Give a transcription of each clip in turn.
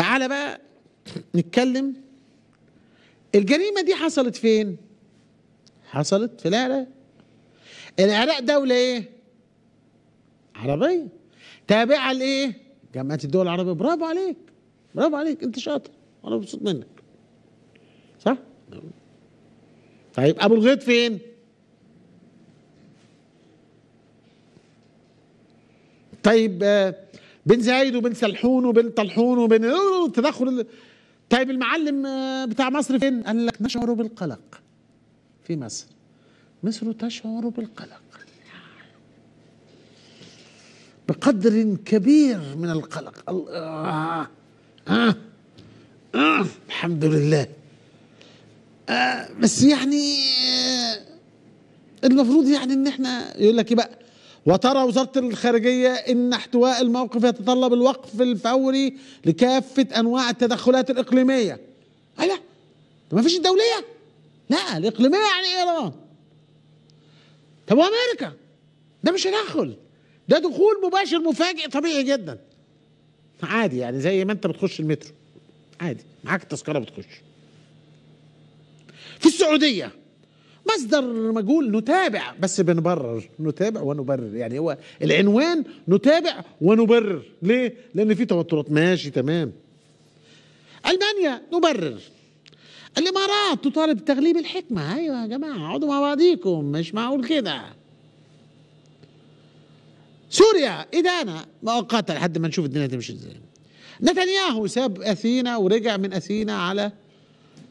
تعالى بقى نتكلم الجريمة دي حصلت فين حصلت في العراق العراق دولة ايه عربية تابعة لايه جامعة الدول العربية برافو عليك برافو عليك انت شاطر وانا مبسوط منك صح طيب ابو الغيط فين طيب آه بين زايد وبين سلحون وبين طلحون وبين تدخل طيب المعلم آه، بتاع مصر فين؟ قال لك نشعر بالقلق في مصر مصر تشعر بالقلق بقدر كبير من القلق الله آه. آه. الحمد لله آه. بس يعني آه، المفروض يعني ان احنا يقول لك ايه بقى وترى وزارة الخارجية أن احتواء الموقف يتطلب الوقف الفوري لكافة أنواع التدخلات الإقليمية لا ما فيش الدولية لا الإقليمية يعني إيران طب وأمريكا ده مش تدخل ده دخول مباشر مفاجئ طبيعي جدا عادي يعني زي ما انت بتخش المترو عادي معاك التذكره بتخش في السعوديه مصدر مجهول نتابع بس بنبرر نتابع ونبرر يعني هو العنوان نتابع ونبرر ليه لان في توترات ماشي تمام المانيا نبرر الامارات تطالب بتغليب الحكمه ايوه يا جماعه اقعدوا مع بعضيكم مش معقول كده سوريا ادانه مؤقته لحد ما نشوف الدنيا تمشي ازاي نتنياهو ساب اثينا ورجع من اثينا على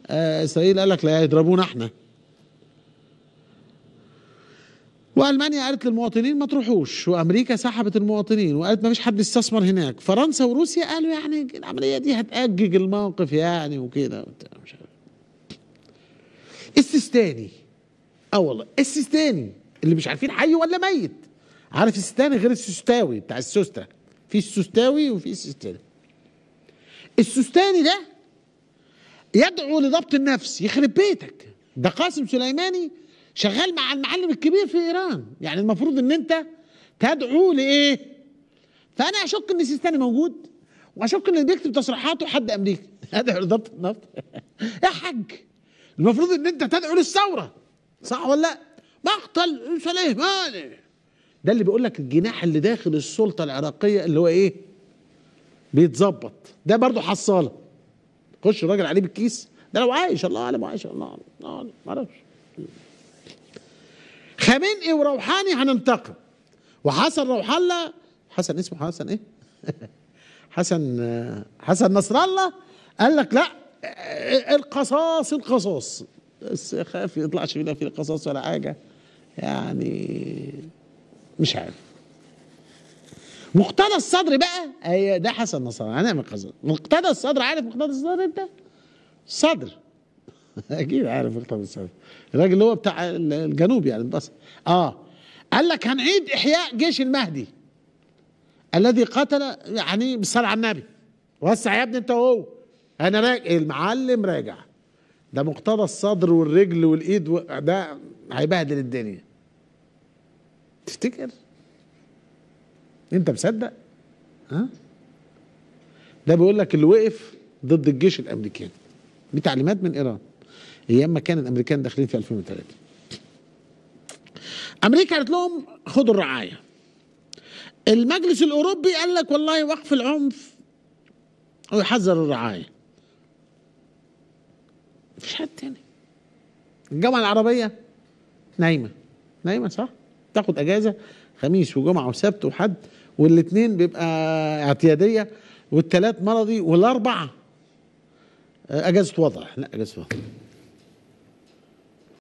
آه، اسرائيل قال لك لا يضربونا احنا والمانيا قالت للمواطنين ما تروحوش وامريكا سحبت المواطنين وقالت ما فيش حد يستثمر هناك فرنسا وروسيا قالوا يعني العمليه دي هتاجج الموقف يعني وكده مش عارف السيستاني اه والله السيستاني اللي مش عارفين حي ولا ميت عارف السيستاني غير السوستاوي بتاع السوسته في السوستاوي وفي السيستاني السوستاني ده يدعو لضبط النفس يخرب بيتك ده قاسم سليماني شغال مع المعلم الكبير في ايران يعني المفروض ان انت تدعو لايه فانا اشك ان السيستاني موجود واشك ان اللي بيكتب تصريحاته حد امريكي ادعو لضبط النفط يا حاج المفروض ان انت تدعو للثوره صح ولا لا مقتل سليماني ده اللي بيقول لك الجناح اللي داخل السلطه العراقيه اللي هو ايه بيتظبط ده برضه حصاله خش الراجل عليه بالكيس ده لو عايش الله اعلم عايش الله اعلم ما اعرفش ايه وروحاني هننتقم وحسن روح الله حسن اسمه حسن ايه حسن حسن نصر الله قال لك لا القصاص القصاص بس خاف يطلعش منها في قصاص ولا حاجه يعني مش عارف مقتدى الصدر بقى هي ده حسن نصر هنعمل قصاص مقتدى الصدر عارف مقتدى الصدر انت صدر اكيد عارف مقطع السلفي الراجل اللي هو بتاع الجنوب يعني بس اه قال لك هنعيد احياء جيش المهدي الذي قتل يعني بالصلاه على النبي وسع يا ابني انت وهو انا راجع المعلم راجع ده مقتضى الصدر والرجل والايد و... ده هيبهدل الدنيا تفتكر انت مصدق ها ده بيقول لك اللي وقف ضد الجيش الامريكي بتعليمات من ايران ايام ما كان الامريكان داخلين في 2003 امريكا قالت لهم خدوا الرعايه المجلس الاوروبي قال لك والله وقف العنف ويحذر الرعايه مفيش حد تاني الجامعه العربيه نايمه نايمه صح تاخد اجازه خميس وجمعه وسبت وحد والاثنين بيبقى اعتياديه والثلاث مرضي والاربعه اجازه وضع لا اجازه وضع